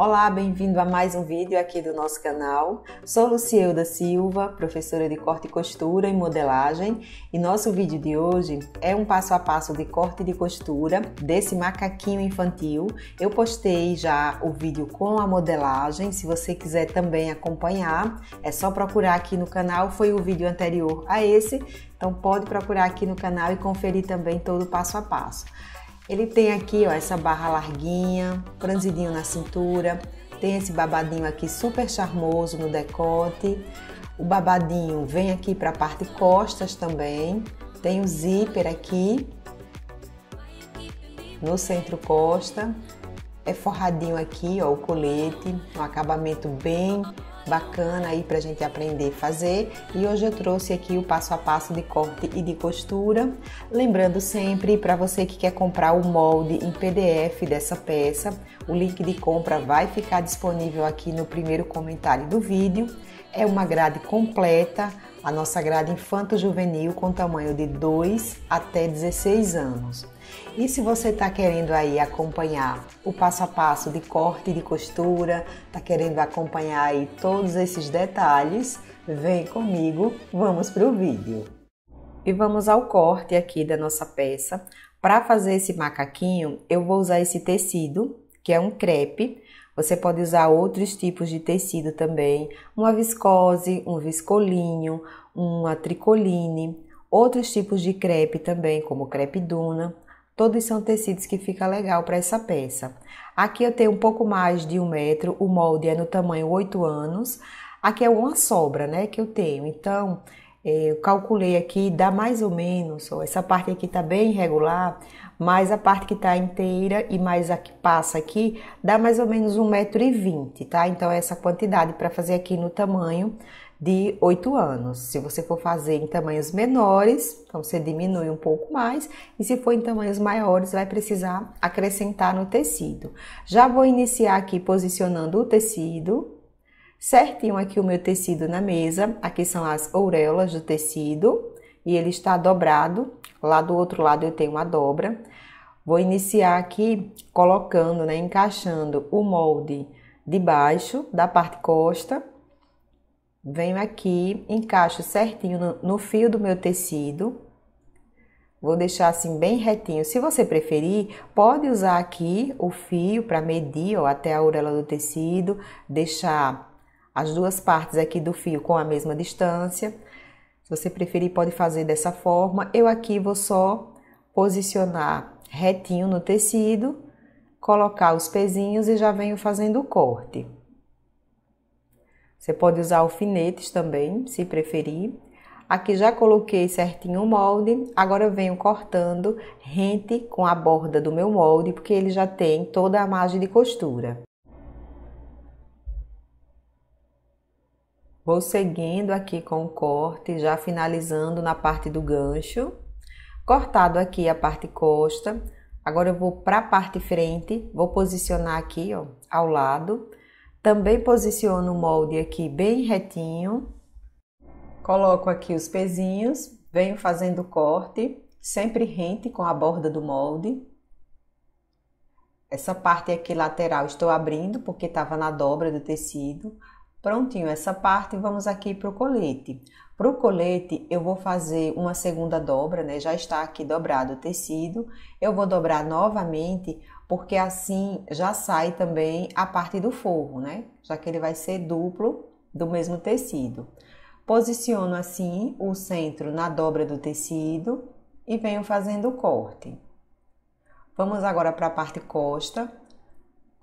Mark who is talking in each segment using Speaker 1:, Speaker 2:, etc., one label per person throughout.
Speaker 1: Olá, bem-vindo a mais um vídeo aqui do nosso canal. Sou Lucielda Silva, professora de corte e costura e modelagem, e nosso vídeo de hoje é um passo a passo de corte de costura desse macaquinho infantil. Eu postei já o vídeo com a modelagem, se você quiser também acompanhar, é só procurar aqui no canal, foi o vídeo anterior a esse, então pode procurar aqui no canal e conferir também todo o passo a passo. Ele tem aqui, ó, essa barra larguinha, franzidinho na cintura, tem esse babadinho aqui super charmoso no decote. O babadinho vem aqui para a parte costas também. Tem o zíper aqui no centro costa. É forradinho aqui, ó, o colete, um acabamento bem bacana aí para a gente aprender a fazer. E hoje eu trouxe aqui o passo a passo de corte e de costura. Lembrando sempre para você que quer comprar o molde em PDF dessa peça, o link de compra vai ficar disponível aqui no primeiro comentário do vídeo. É uma grade completa a nossa grade infanto-juvenil com tamanho de 2 até 16 anos. E se você está querendo aí acompanhar o passo a passo de corte e de costura, está querendo acompanhar aí todos esses detalhes, vem comigo, vamos para o vídeo. E vamos ao corte aqui da nossa peça. Para fazer esse macaquinho, eu vou usar esse tecido, que é um crepe, você pode usar outros tipos de tecido também, uma viscose, um viscolinho, uma tricoline, outros tipos de crepe também, como crepe duna. Todos são tecidos que fica legal para essa peça. Aqui eu tenho um pouco mais de um metro, o molde é no tamanho 8 anos. Aqui é uma sobra, né, que eu tenho. Então, eh, eu calculei aqui, dá mais ou menos, essa parte aqui tá bem irregular, mais a parte que está inteira e mais a que passa aqui, dá mais ou menos 1,20m, tá? Então, essa quantidade para fazer aqui no tamanho de 8 anos. Se você for fazer em tamanhos menores, então você diminui um pouco mais, e se for em tamanhos maiores, vai precisar acrescentar no tecido. Já vou iniciar aqui posicionando o tecido, certinho aqui o meu tecido na mesa. Aqui são as orelhas do tecido, e ele está dobrado Lá do outro lado eu tenho uma dobra. Vou iniciar aqui colocando, né, encaixando o molde de baixo da parte costa. Venho aqui, encaixo certinho no, no fio do meu tecido. Vou deixar assim bem retinho. Se você preferir, pode usar aqui o fio para medir ó, até a orelha do tecido, deixar as duas partes aqui do fio com a mesma distância. Se você preferir, pode fazer dessa forma. Eu aqui vou só posicionar retinho no tecido, colocar os pezinhos e já venho fazendo o corte. Você pode usar alfinetes também, se preferir. Aqui já coloquei certinho o molde, agora eu venho cortando rente com a borda do meu molde, porque ele já tem toda a margem de costura. Vou seguindo aqui com o corte, já finalizando na parte do gancho. Cortado aqui a parte costa. Agora eu vou para a parte frente, vou posicionar aqui, ó, ao lado. Também posiciono o molde aqui bem retinho. Coloco aqui os pezinhos, venho fazendo corte, sempre rente com a borda do molde. Essa parte aqui lateral estou abrindo porque estava na dobra do tecido. Prontinho essa parte, vamos aqui para o colete. Para o colete, eu vou fazer uma segunda dobra, né? Já está aqui dobrado o tecido. Eu vou dobrar novamente, porque assim já sai também a parte do forro, né? Já que ele vai ser duplo do mesmo tecido. Posiciono assim o centro na dobra do tecido e venho fazendo o corte. Vamos agora para a parte costa.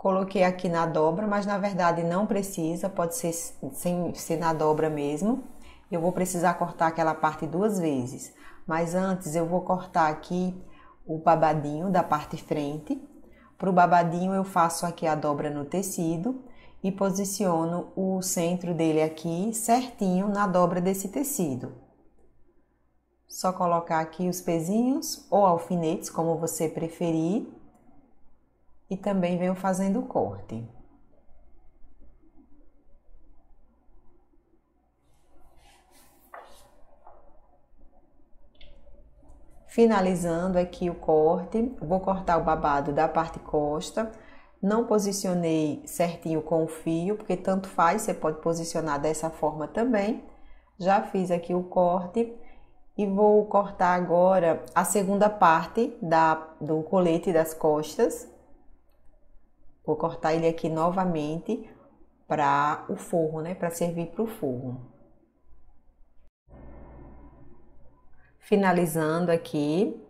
Speaker 1: Coloquei aqui na dobra, mas na verdade não precisa, pode ser sem ser na dobra mesmo. Eu vou precisar cortar aquela parte duas vezes, mas antes eu vou cortar aqui o babadinho da parte frente. Para o babadinho eu faço aqui a dobra no tecido e posiciono o centro dele aqui certinho na dobra desse tecido. Só colocar aqui os pezinhos ou alfinetes, como você preferir e também venho fazendo corte. Finalizando aqui o corte, vou cortar o babado da parte costa. Não posicionei certinho com o fio, porque tanto faz, você pode posicionar dessa forma também. Já fiz aqui o corte e vou cortar agora a segunda parte da, do colete das costas. Vou cortar ele aqui novamente para o forro, né? Para servir para o forro. Finalizando aqui.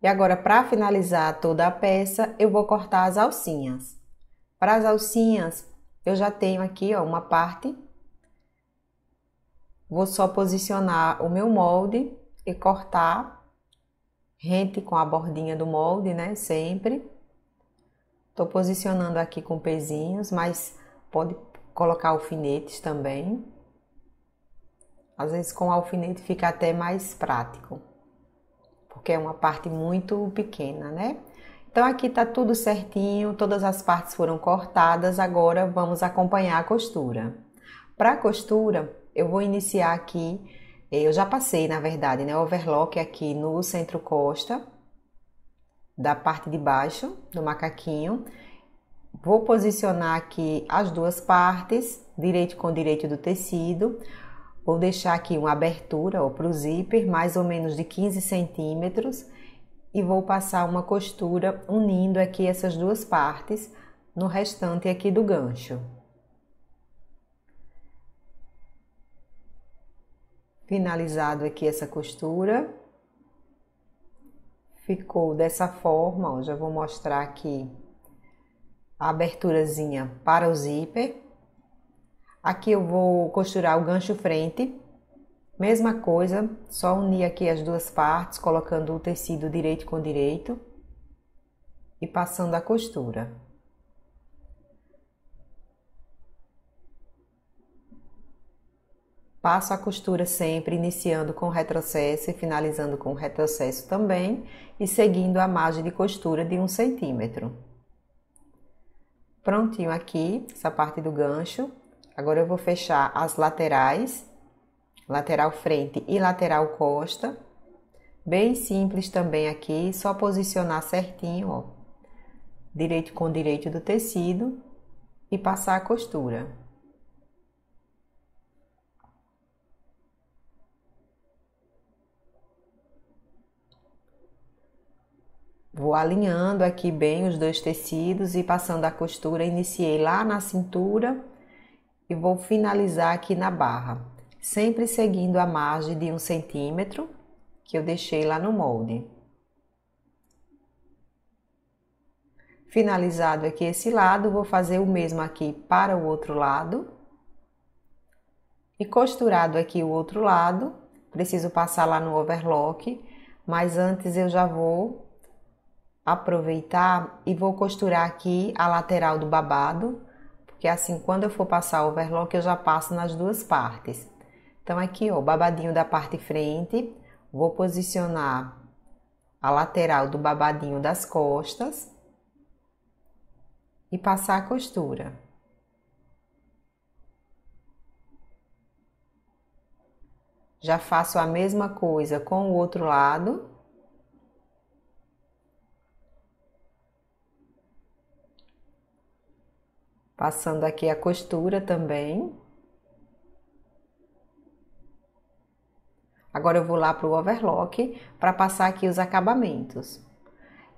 Speaker 1: E agora, para finalizar toda a peça, eu vou cortar as alcinhas. Para as alcinhas, eu já tenho aqui, ó, uma parte. Vou só posicionar o meu molde e cortar rente com a bordinha do molde, né? Sempre. Estou posicionando aqui com pezinhos, mas pode colocar alfinetes também. Às vezes com alfinete fica até mais prático, porque é uma parte muito pequena, né? Então aqui tá tudo certinho, todas as partes foram cortadas, agora vamos acompanhar a costura. Para a costura, eu vou iniciar aqui, eh, eu já passei na verdade, né, overlock aqui no centro costa, da parte de baixo do macaquinho. Vou posicionar aqui as duas partes, direito com direito do tecido. Vou deixar aqui uma abertura para o zíper, mais ou menos de 15 centímetros. E vou passar uma costura unindo aqui essas duas partes no restante aqui do gancho. Finalizado aqui essa costura, ficou dessa forma. Ó, já vou mostrar aqui a aberturazinha para o zíper. Aqui eu vou costurar o gancho frente. Mesma coisa, só unir aqui as duas partes, colocando o tecido direito com direito e passando a costura. Passo a costura sempre, iniciando com retrocesso e finalizando com retrocesso também, e seguindo a margem de costura de um centímetro. Prontinho aqui, essa parte do gancho. Agora eu vou fechar as laterais, lateral frente e lateral costa. Bem simples também aqui, só posicionar certinho, ó. Direito com direito do tecido e passar a costura. Vou alinhando aqui bem os dois tecidos e passando a costura, iniciei lá na cintura e vou finalizar aqui na barra, sempre seguindo a margem de um centímetro que eu deixei lá no molde. Finalizado aqui esse lado, vou fazer o mesmo aqui para o outro lado. E costurado aqui o outro lado, preciso passar lá no overlock, mas antes eu já vou aproveitar e vou costurar aqui a lateral do babado, porque assim quando eu for passar o overlock eu já passo nas duas partes. Então aqui, ó, babadinho da parte frente, vou posicionar a lateral do babadinho das costas e passar a costura. Já faço a mesma coisa com o outro lado. Passando aqui a costura também. Agora eu vou lá para o overlock para passar aqui os acabamentos.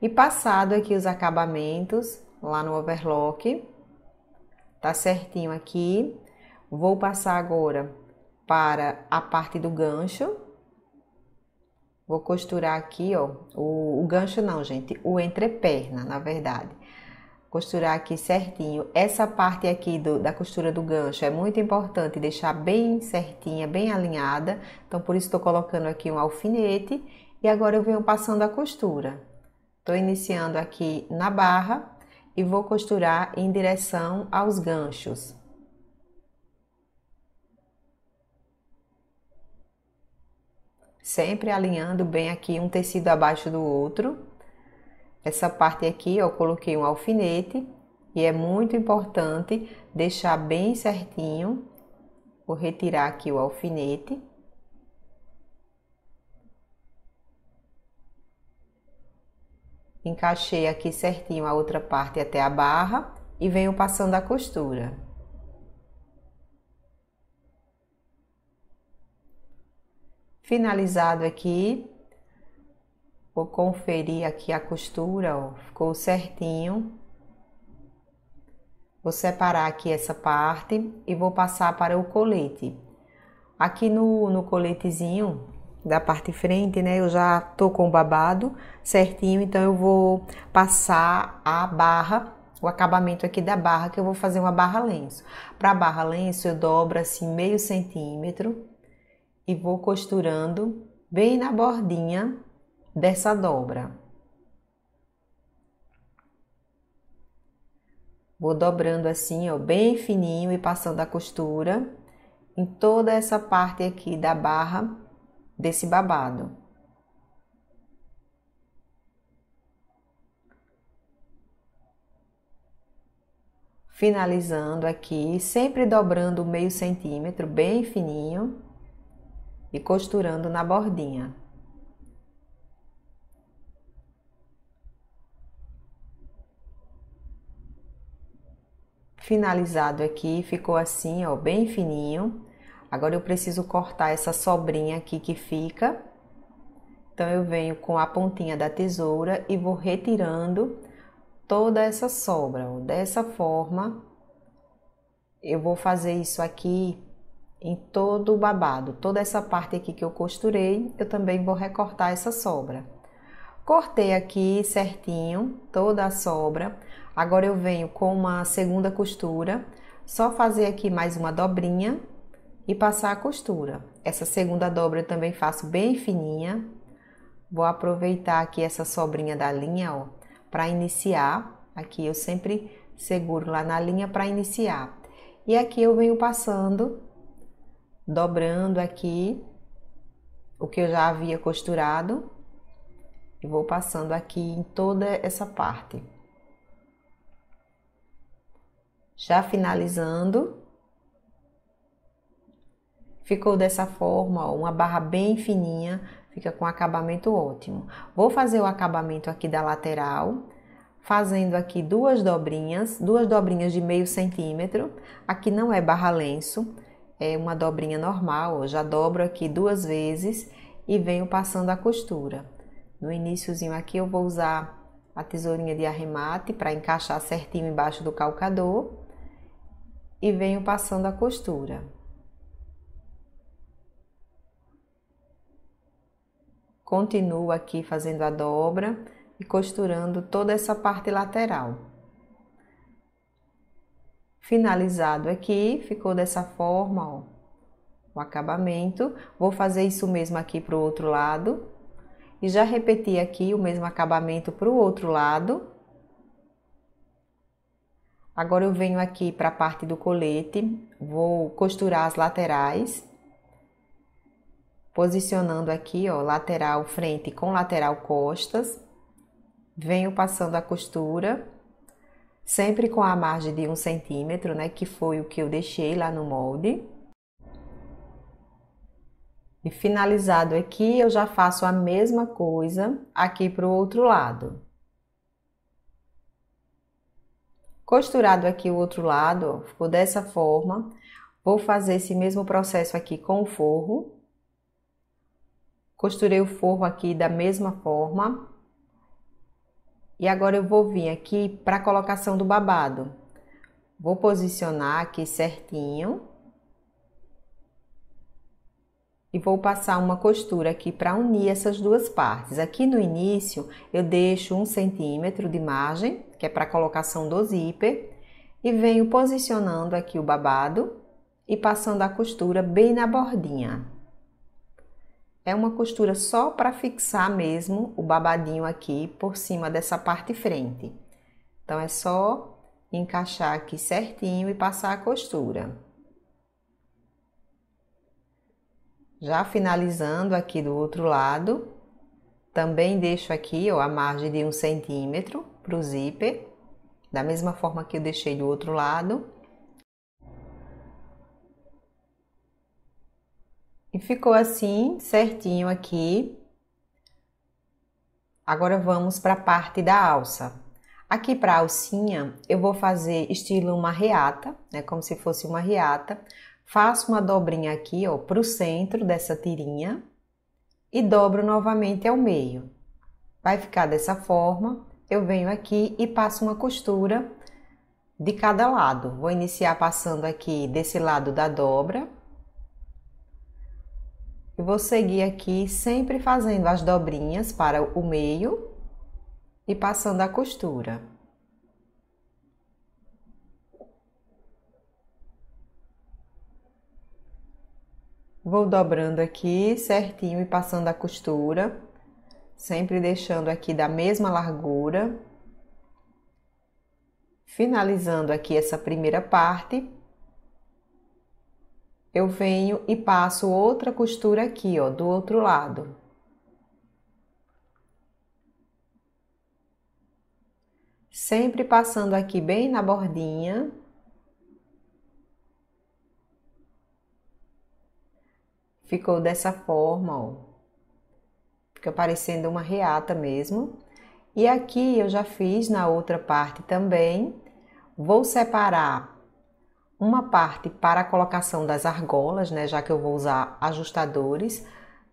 Speaker 1: E passado aqui os acabamentos, lá no overlock, tá certinho aqui. Vou passar agora para a parte do gancho. Vou costurar aqui, ó, o, o gancho não, gente, o entreperna, na verdade costurar aqui certinho. Essa parte aqui do, da costura do gancho é muito importante deixar bem certinha, bem alinhada. Então, por isso estou colocando aqui um alfinete e agora eu venho passando a costura. Estou iniciando aqui na barra e vou costurar em direção aos ganchos. Sempre alinhando bem aqui um tecido abaixo do outro. Essa parte aqui eu coloquei um alfinete e é muito importante deixar bem certinho. Vou retirar aqui o alfinete. Encaixei aqui certinho a outra parte até a barra e venho passando a costura. Finalizado aqui, Vou conferir aqui a costura, ó, ficou certinho. Vou separar aqui essa parte e vou passar para o colete. Aqui no, no coletezinho da parte frente, né, eu já tô com o babado certinho, então eu vou passar a barra, o acabamento aqui da barra, que eu vou fazer uma barra lenço. Para barra lenço, eu dobro assim meio centímetro e vou costurando bem na bordinha dessa dobra. Vou dobrando assim, ó, bem fininho e passando a costura em toda essa parte aqui da barra desse babado. Finalizando aqui, sempre dobrando meio centímetro, bem fininho, e costurando na bordinha. finalizado aqui, ficou assim, ó, bem fininho. Agora eu preciso cortar essa sobrinha aqui que fica. Então eu venho com a pontinha da tesoura e vou retirando toda essa sobra. Ó. Dessa forma, eu vou fazer isso aqui em todo o babado. Toda essa parte aqui que eu costurei, eu também vou recortar essa sobra. Cortei aqui certinho toda a sobra. Agora eu venho com uma segunda costura, só fazer aqui mais uma dobrinha e passar a costura. Essa segunda dobra eu também faço bem fininha. Vou aproveitar aqui essa sobrinha da linha, ó, para iniciar. Aqui eu sempre seguro lá na linha para iniciar. E aqui eu venho passando, dobrando aqui o que eu já havia costurado e vou passando aqui em toda essa parte. Já finalizando, ficou dessa forma, uma barra bem fininha, fica com acabamento ótimo. Vou fazer o acabamento aqui da lateral, fazendo aqui duas dobrinhas, duas dobrinhas de meio centímetro. Aqui não é barra lenço, é uma dobrinha normal, já dobro aqui duas vezes e venho passando a costura. No iníciozinho aqui eu vou usar a tesourinha de arremate para encaixar certinho embaixo do calcador e venho passando a costura. Continuo aqui fazendo a dobra e costurando toda essa parte lateral. Finalizado aqui, ficou dessa forma, ó, o acabamento. Vou fazer isso mesmo aqui para o outro lado. E já repeti aqui o mesmo acabamento para o outro lado. Agora eu venho aqui para a parte do colete, vou costurar as laterais, posicionando aqui, ó, lateral frente com lateral costas. Venho passando a costura, sempre com a margem de um centímetro, né, que foi o que eu deixei lá no molde. E finalizado aqui, eu já faço a mesma coisa aqui para o outro lado. Costurado aqui o outro lado, ó, ficou dessa forma. Vou fazer esse mesmo processo aqui com o forro. Costurei o forro aqui da mesma forma. E agora eu vou vir aqui para a colocação do babado. Vou posicionar aqui certinho. E vou passar uma costura aqui para unir essas duas partes. Aqui no início eu deixo um centímetro de margem que é para colocação do zíper, e venho posicionando aqui o babado e passando a costura bem na bordinha. É uma costura só para fixar mesmo o babadinho aqui por cima dessa parte frente. Então é só encaixar aqui certinho e passar a costura. Já finalizando aqui do outro lado, também deixo aqui ó, a margem de um centímetro para o zíper, da mesma forma que eu deixei do outro lado. E ficou assim, certinho aqui. Agora vamos para a parte da alça. Aqui para a alcinha, eu vou fazer estilo uma reata, né, como se fosse uma reata. Faço uma dobrinha aqui, ó, para o centro dessa tirinha, e dobro novamente ao meio. Vai ficar dessa forma. Eu venho aqui e passo uma costura de cada lado. Vou iniciar passando aqui desse lado da dobra. E vou seguir aqui sempre fazendo as dobrinhas para o meio e passando a costura. Vou dobrando aqui certinho e passando a costura, sempre deixando aqui da mesma largura. Finalizando aqui essa primeira parte, eu venho e passo outra costura aqui, ó, do outro lado. Sempre passando aqui bem na bordinha. ficou dessa forma, ó. Fica parecendo uma reata mesmo. E aqui eu já fiz na outra parte também. Vou separar uma parte para a colocação das argolas, né, já que eu vou usar ajustadores.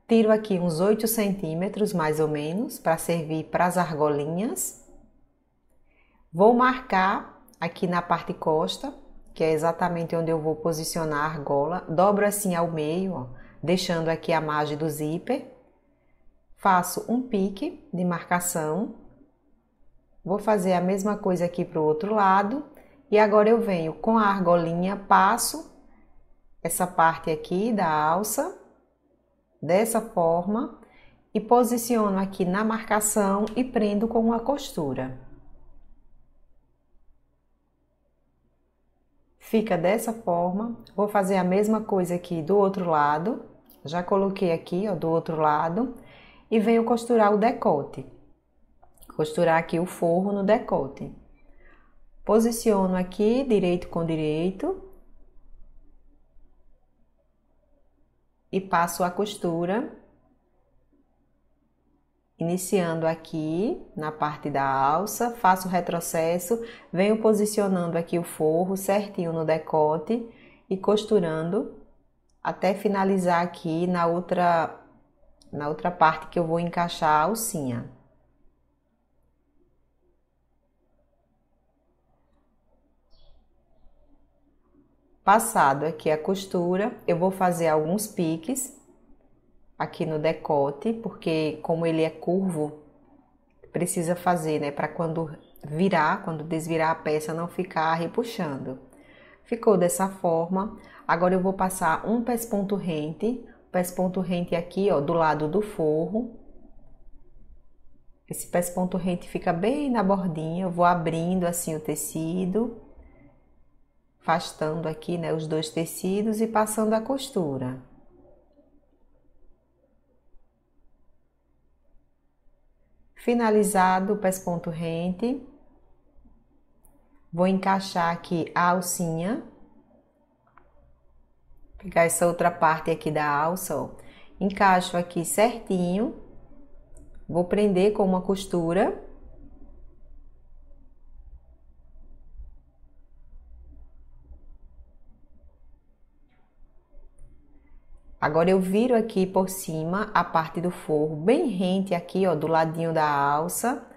Speaker 1: Tiro aqui uns 8 centímetros, mais ou menos, para servir para as argolinhas. Vou marcar aqui na parte costa, que é exatamente onde eu vou posicionar a argola. Dobro assim ao meio, ó deixando aqui a margem do zíper. Faço um pique de marcação. Vou fazer a mesma coisa aqui para o outro lado. E agora eu venho com a argolinha, passo essa parte aqui da alça, dessa forma, e posiciono aqui na marcação e prendo com uma costura. Fica dessa forma. Vou fazer a mesma coisa aqui do outro lado. Já coloquei aqui, ó, do outro lado e venho costurar o decote. Costurar aqui o forro no decote. Posiciono aqui direito com direito e passo a costura iniciando aqui na parte da alça, faço o retrocesso, venho posicionando aqui o forro certinho no decote e costurando até finalizar aqui na outra na outra parte que eu vou encaixar a alcinha. Passado aqui a costura, eu vou fazer alguns piques aqui no decote, porque como ele é curvo, precisa fazer, né, para quando virar, quando desvirar a peça não ficar repuxando. Ficou dessa forma. Agora eu vou passar um pés ponto rente, pés ponto rente é aqui, ó, do lado do forro. Esse pés ponto rente fica bem na bordinha, eu vou abrindo assim o tecido, afastando aqui, né, os dois tecidos e passando a costura. Finalizado o pés ponto rente, Vou encaixar aqui a alcinha. Pegar essa outra parte aqui da alça, ó. Encaixo aqui certinho. Vou prender com uma costura. Agora eu viro aqui por cima a parte do forro, bem rente aqui, ó, do ladinho da alça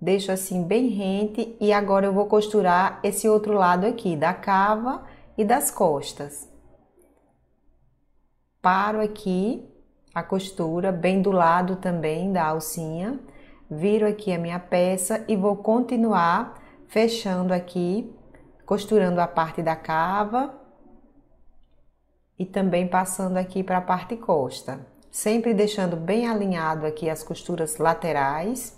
Speaker 1: deixo assim bem rente e agora eu vou costurar esse outro lado aqui da cava e das costas. Paro aqui a costura bem do lado também da alcinha, viro aqui a minha peça e vou continuar fechando aqui, costurando a parte da cava e também passando aqui para a parte costa, sempre deixando bem alinhado aqui as costuras laterais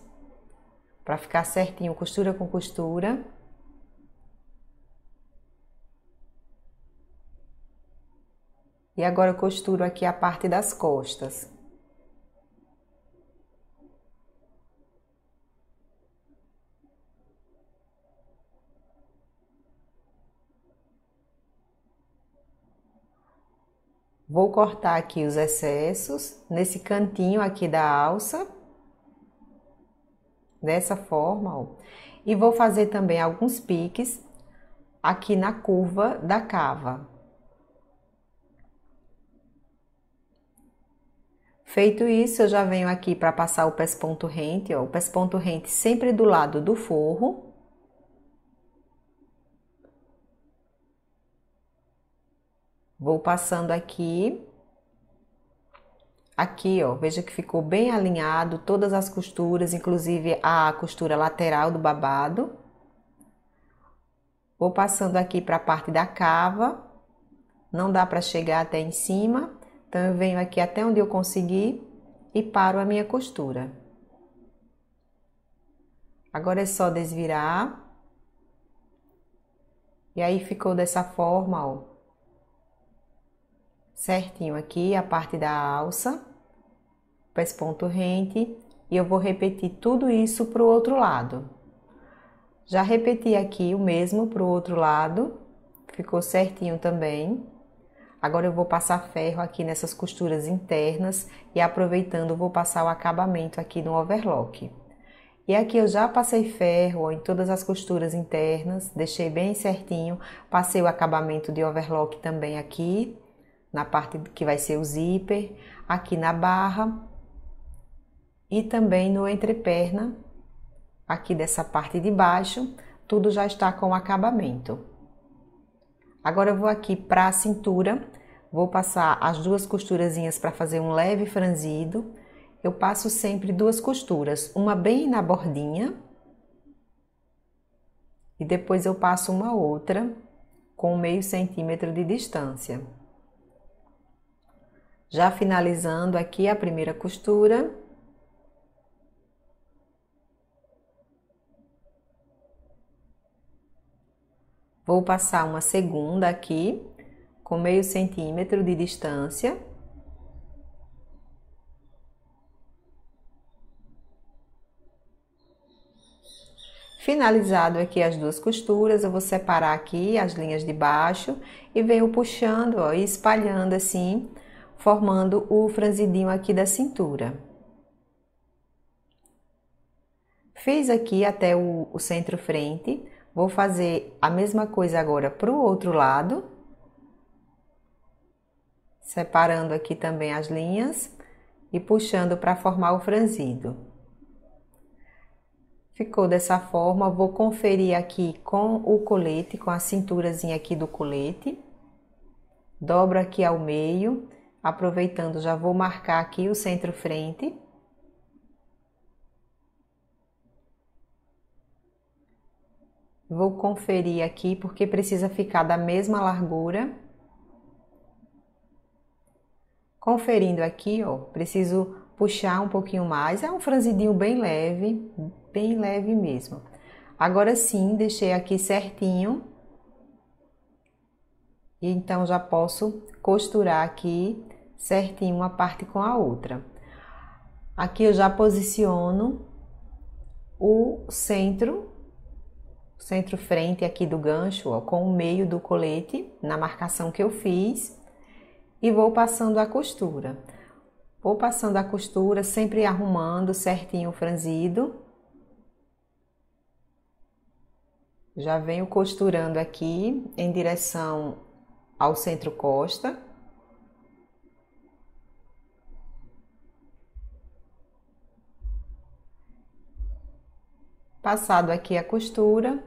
Speaker 1: para ficar certinho, costura com costura. E agora eu costuro aqui a parte das costas. Vou cortar aqui os excessos nesse cantinho aqui da alça dessa forma, ó. E vou fazer também alguns piques aqui na curva da cava. Feito isso, eu já venho aqui para passar o pés ponto rente, ó, o pés ponto rente sempre do lado do forro. Vou passando aqui Aqui, ó, veja que ficou bem alinhado todas as costuras, inclusive a costura lateral do babado. Vou passando aqui para a parte da cava. Não dá para chegar até em cima, então eu venho aqui até onde eu conseguir e paro a minha costura. Agora é só desvirar. E aí ficou dessa forma, ó. Certinho aqui a parte da alça. Pés ponto rente e eu vou repetir tudo isso para o outro lado. Já repeti aqui o mesmo para o outro lado, ficou certinho também. Agora eu vou passar ferro aqui nessas costuras internas e aproveitando vou passar o acabamento aqui no overlock. E aqui eu já passei ferro em todas as costuras internas, deixei bem certinho, passei o acabamento de overlock também aqui, na parte que vai ser o zíper, aqui na barra e também no entreperna, aqui dessa parte de baixo, tudo já está com acabamento. Agora eu vou aqui para a cintura, vou passar as duas costurazinhas para fazer um leve franzido. Eu passo sempre duas costuras, uma bem na bordinha e depois eu passo uma outra com meio centímetro de distância. Já finalizando aqui a primeira costura, Vou passar uma segunda aqui, com meio centímetro de distância. Finalizado aqui as duas costuras, eu vou separar aqui as linhas de baixo e venho puxando ó, e espalhando assim, formando o franzidinho aqui da cintura. Fiz aqui até o, o centro frente, Vou fazer a mesma coisa agora para o outro lado, separando aqui também as linhas e puxando para formar o franzido. Ficou dessa forma, vou conferir aqui com o colete, com a cinturazinha aqui do colete. Dobro aqui ao meio, aproveitando já vou marcar aqui o centro-frente. Vou conferir aqui porque precisa ficar da mesma largura. Conferindo aqui, ó, preciso puxar um pouquinho mais. É um franzidinho bem leve, bem leve mesmo. Agora sim, deixei aqui certinho. E então já posso costurar aqui certinho uma parte com a outra. Aqui eu já posiciono o centro centro-frente aqui do gancho, ó, com o meio do colete na marcação que eu fiz e vou passando a costura. Vou passando a costura, sempre arrumando certinho o franzido. Já venho costurando aqui em direção ao centro costa. Passado aqui a costura,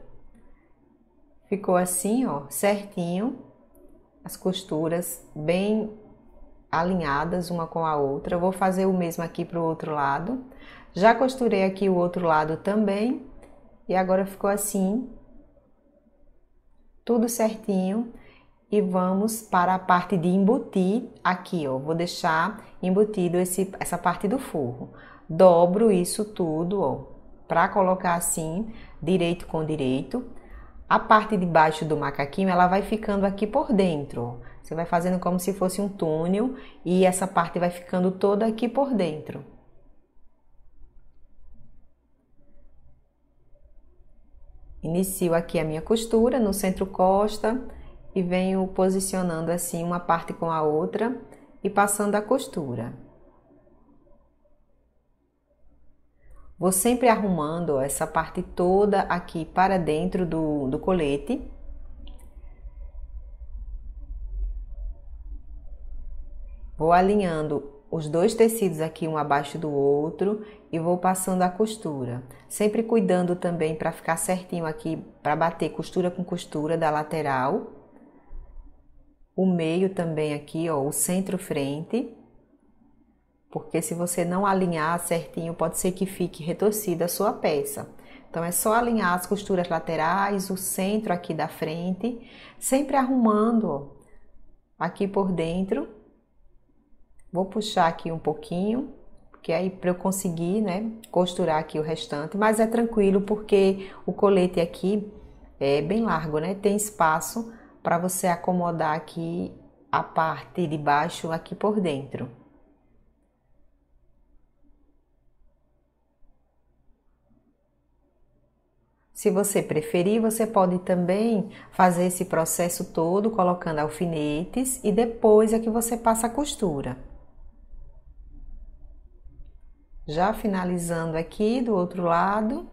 Speaker 1: Ficou assim, ó, certinho, as costuras bem alinhadas uma com a outra. Eu vou fazer o mesmo aqui pro outro lado. Já costurei aqui o outro lado também e agora ficou assim, tudo certinho. E vamos para a parte de embutir aqui, ó. Vou deixar embutido esse, essa parte do forro. Dobro isso tudo, ó, para colocar assim, direito com direito a parte de baixo do macaquinho ela vai ficando aqui por dentro. Você vai fazendo como se fosse um túnel e essa parte vai ficando toda aqui por dentro. Inicio aqui a minha costura no centro costa e venho posicionando assim uma parte com a outra e passando a costura. Vou sempre arrumando essa parte toda aqui para dentro do, do colete. Vou alinhando os dois tecidos aqui um abaixo do outro e vou passando a costura, sempre cuidando também para ficar certinho aqui para bater costura com costura da lateral. O meio também aqui, ó, o centro frente porque se você não alinhar certinho, pode ser que fique retorcida a sua peça. Então é só alinhar as costuras laterais, o centro aqui da frente, sempre arrumando aqui por dentro. Vou puxar aqui um pouquinho, que aí para eu conseguir, né, costurar aqui o restante, mas é tranquilo porque o colete aqui é bem largo, né? Tem espaço para você acomodar aqui a parte de baixo aqui por dentro. Se você preferir, você pode também fazer esse processo todo colocando alfinetes e depois é que você passa a costura. Já finalizando aqui do outro lado,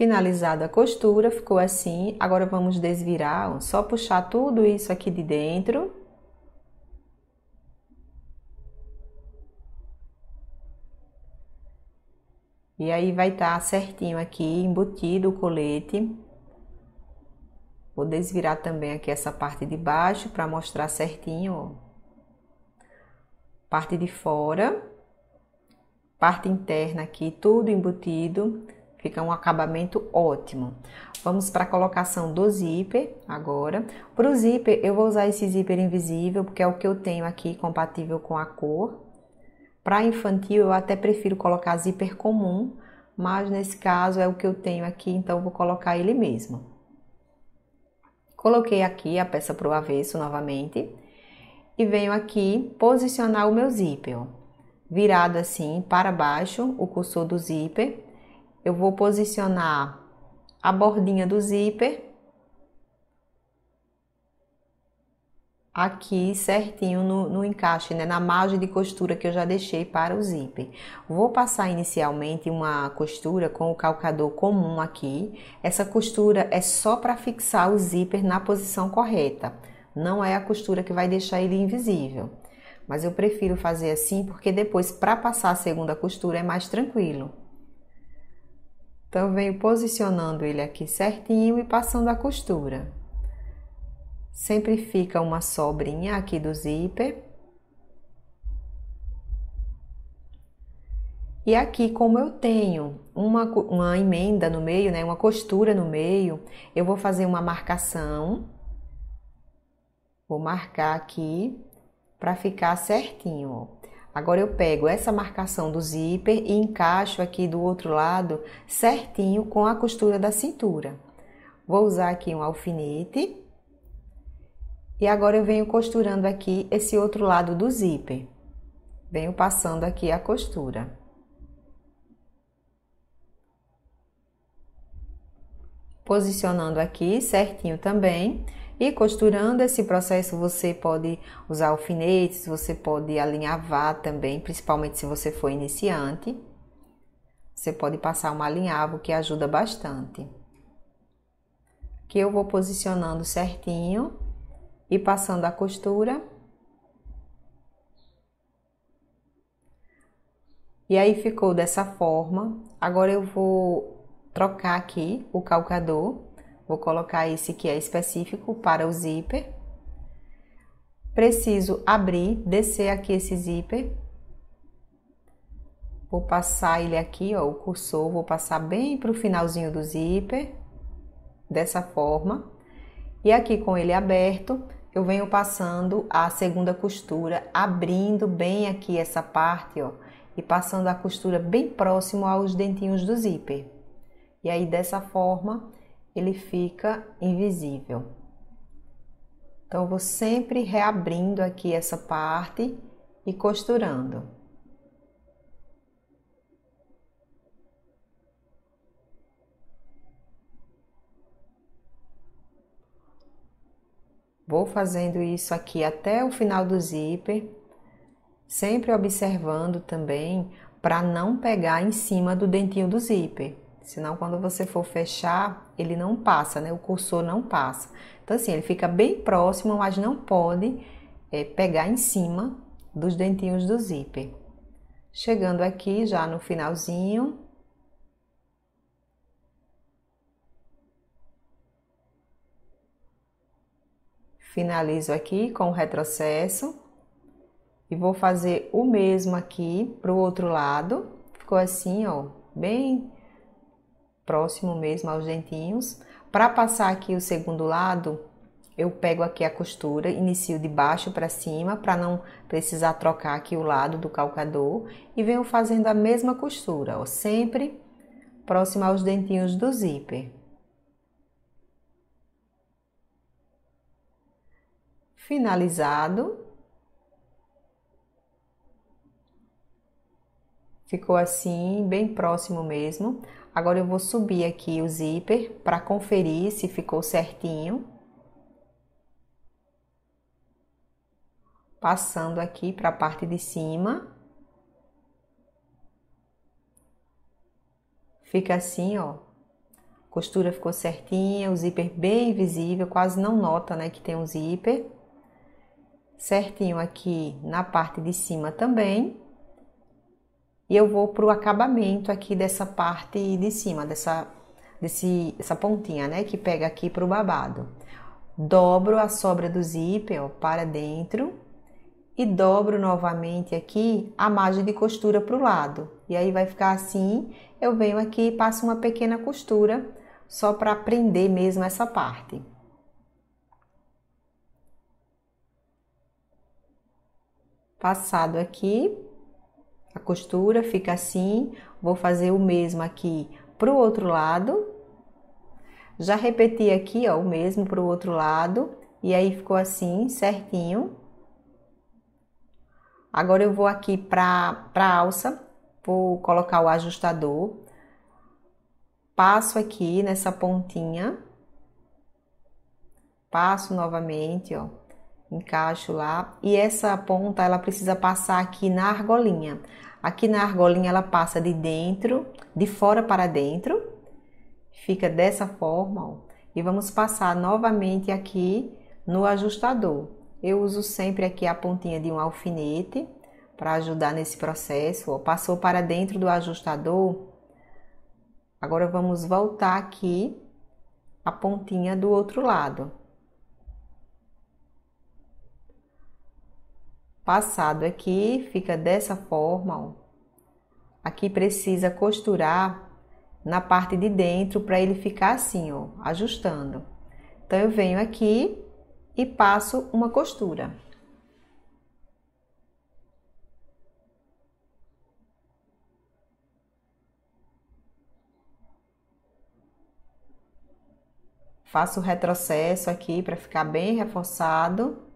Speaker 1: Finalizada a costura, ficou assim. Agora vamos desvirar, só puxar tudo isso aqui de dentro. E aí vai estar tá certinho aqui, embutido o colete. Vou desvirar também aqui essa parte de baixo para mostrar certinho, ó. Parte de fora, parte interna aqui, tudo embutido. Fica um acabamento ótimo. Vamos para a colocação do zíper agora. Para o zíper, eu vou usar esse zíper invisível, porque é o que eu tenho aqui, compatível com a cor. Para infantil, eu até prefiro colocar zíper comum, mas nesse caso é o que eu tenho aqui, então vou colocar ele mesmo. Coloquei aqui a peça para o avesso novamente e venho aqui posicionar o meu zíper, virado assim para baixo o cursor do zíper eu vou posicionar a bordinha do zíper aqui certinho no, no, encaixe, né? Na margem de costura que eu já deixei para o zíper. Vou passar inicialmente uma costura com o calcador comum aqui. Essa costura é só para fixar o zíper na posição correta. Não é a costura que vai deixar ele invisível. Mas eu prefiro fazer assim porque depois para passar a segunda costura é mais tranquilo. Então, venho posicionando ele aqui certinho e passando a costura. Sempre fica uma sobrinha aqui do zíper. E aqui, como eu tenho uma, uma emenda no meio, né, uma costura no meio, eu vou fazer uma marcação. Vou marcar aqui para ficar certinho, ó. Agora eu pego essa marcação do zíper e encaixo aqui do outro lado certinho com a costura da cintura. Vou usar aqui um alfinete. E agora eu venho costurando aqui esse outro lado do zíper. Venho passando aqui a costura. Posicionando aqui certinho também. E costurando esse processo, você pode usar alfinetes, você pode alinhavar também, principalmente se você for iniciante. Você pode passar um alinhavo que ajuda bastante. Que eu vou posicionando certinho e passando a costura. E aí ficou dessa forma. Agora eu vou trocar aqui o calcador Vou colocar esse que é específico para o zíper. Preciso abrir, descer aqui esse zíper. Vou passar ele aqui, ó, o cursor, vou passar bem para o finalzinho do zíper, dessa forma. E aqui com ele aberto, eu venho passando a segunda costura, abrindo bem aqui essa parte, ó, e passando a costura bem próximo aos dentinhos do zíper. E aí dessa forma ele fica invisível. Então, vou sempre reabrindo aqui essa parte e costurando. Vou fazendo isso aqui até o final do zíper, sempre observando também para não pegar em cima do dentinho do zíper. Senão, quando você for fechar, ele não passa, né? O cursor não passa. Então, assim, ele fica bem próximo, mas não pode é, pegar em cima dos dentinhos do zíper. Chegando aqui já no finalzinho. Finalizo aqui com o retrocesso. E vou fazer o mesmo aqui pro outro lado. Ficou assim, ó, bem próximo mesmo aos dentinhos. Para passar aqui o segundo lado, eu pego aqui a costura, inicio de baixo para cima para não precisar trocar aqui o lado do calcador e venho fazendo a mesma costura, ó, sempre próximo aos dentinhos do zíper. Finalizado. Ficou assim, bem próximo mesmo. Agora eu vou subir aqui o zíper para conferir se ficou certinho. Passando aqui para a parte de cima. Fica assim, ó. Costura ficou certinha, o zíper bem visível, quase não nota, né, que tem um zíper. Certinho aqui na parte de cima também. E eu vou para o acabamento aqui dessa parte de cima, dessa, desse, essa pontinha, né? Que pega aqui para o babado. Dobro a sobra do zíper ó, para dentro e dobro novamente aqui a margem de costura para o lado. E aí vai ficar assim, eu venho aqui e passo uma pequena costura só para prender mesmo essa parte. Passado aqui, a costura fica assim, vou fazer o mesmo aqui para o outro lado. Já repeti aqui, ó, o mesmo para o outro lado, e aí ficou assim, certinho. Agora eu vou aqui para a alça, vou colocar o ajustador. Passo aqui nessa pontinha. Passo novamente, ó, encaixo lá e essa ponta ela precisa passar aqui na argolinha. Aqui na argolinha ela passa de dentro, de fora para dentro, fica dessa forma, ó. E vamos passar novamente aqui no ajustador. Eu uso sempre aqui a pontinha de um alfinete para ajudar nesse processo, ó. Passou para dentro do ajustador. Agora vamos voltar aqui a pontinha do outro lado. Passado aqui, fica dessa forma, ó. Aqui precisa costurar na parte de dentro para ele ficar assim, ó, ajustando. Então eu venho aqui e passo uma costura. Faço o retrocesso aqui para ficar bem reforçado.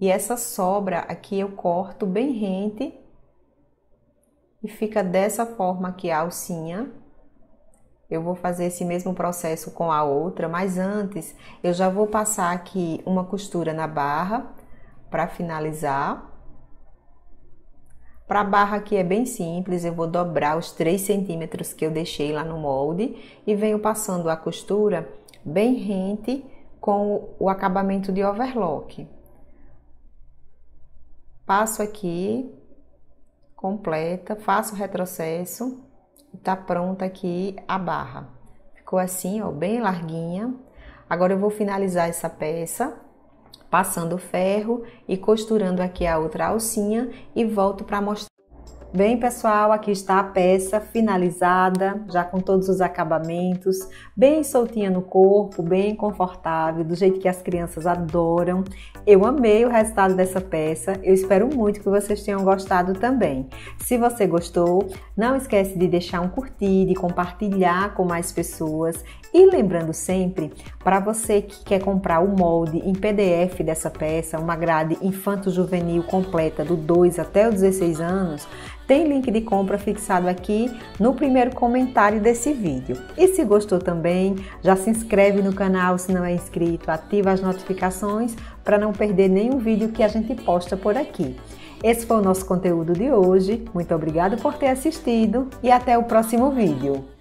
Speaker 1: E essa sobra aqui eu corto bem rente e fica dessa forma aqui a alcinha. Eu vou fazer esse mesmo processo com a outra, mas antes eu já vou passar aqui uma costura na barra para finalizar. Para a barra aqui é bem simples, eu vou dobrar os 3 centímetros que eu deixei lá no molde e venho passando a costura bem rente com o acabamento de overlock passo aqui, completa, faço o retrocesso e tá pronta aqui a barra. Ficou assim, ó, bem larguinha. Agora eu vou finalizar essa peça passando ferro e costurando aqui a outra alcinha e volto para mostrar Bem, pessoal, aqui está a peça finalizada, já com todos os acabamentos, bem soltinha no corpo, bem confortável, do jeito que as crianças adoram. Eu amei o resultado dessa peça, eu espero muito que vocês tenham gostado também. Se você gostou, não esquece de deixar um curtir, de compartilhar com mais pessoas e lembrando sempre, para você que quer comprar o molde em PDF dessa peça, uma grade infanto-juvenil completa do 2 até os 16 anos, tem link de compra fixado aqui no primeiro comentário desse vídeo. E se gostou também, já se inscreve no canal se não é inscrito, ativa as notificações para não perder nenhum vídeo que a gente posta por aqui. Esse foi o nosso conteúdo de hoje. Muito obrigado por ter assistido e até o próximo vídeo.